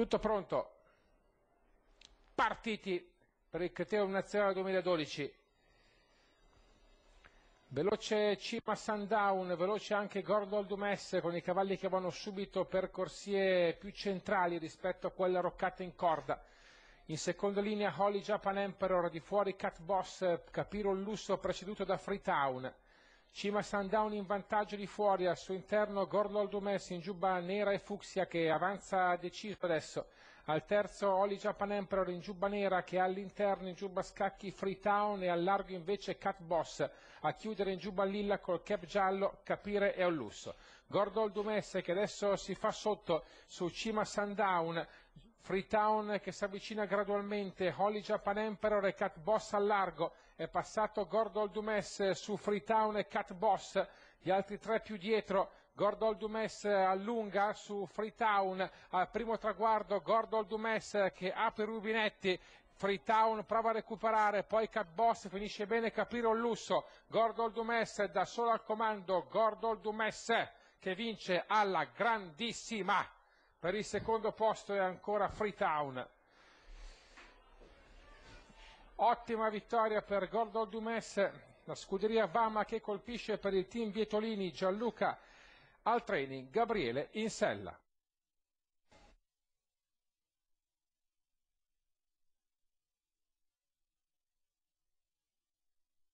Tutto pronto. Partiti per il criterio nazionale 2012. Veloce Cima Sundown, veloce anche Gordol Dumesse con i cavalli che vanno subito per corsie più centrali rispetto a quella roccata in corda. In seconda linea Holly Japan Emperor, di fuori Cat Boss, Capiro Lusso preceduto da Freetown. Cima Sandown in vantaggio di fuori, al suo interno Gorlol Dumessi in giubba nera e fucsia che avanza deciso adesso. Al terzo Oli Japan Emperor in giubba nera che all'interno in giubba scacchi Freetown e al largo invece Cat Boss. A chiudere in giubba lilla col cap giallo, capire è un lusso. Gordol Dumesse che adesso si fa sotto su Cima Sandown Freetown che si avvicina gradualmente, Holly Japan Emperor e Cat Boss al largo, è passato Gordol Dumes su Freetown e Cat Boss, gli altri tre più dietro, Gordol Dumes allunga su Freetown al primo traguardo, Gordol Dumes che apre i rubinetti, Freetown prova a recuperare, poi Capboss finisce bene capire un Lusso, Gordol Dumes da solo al comando, Gordol Dumes che vince alla grandissima. Per il secondo posto è ancora Freetown. Ottima vittoria per Gordon Dumes, la scuderia Vama che colpisce per il team Vietolini, Gianluca al training, Gabriele in sella.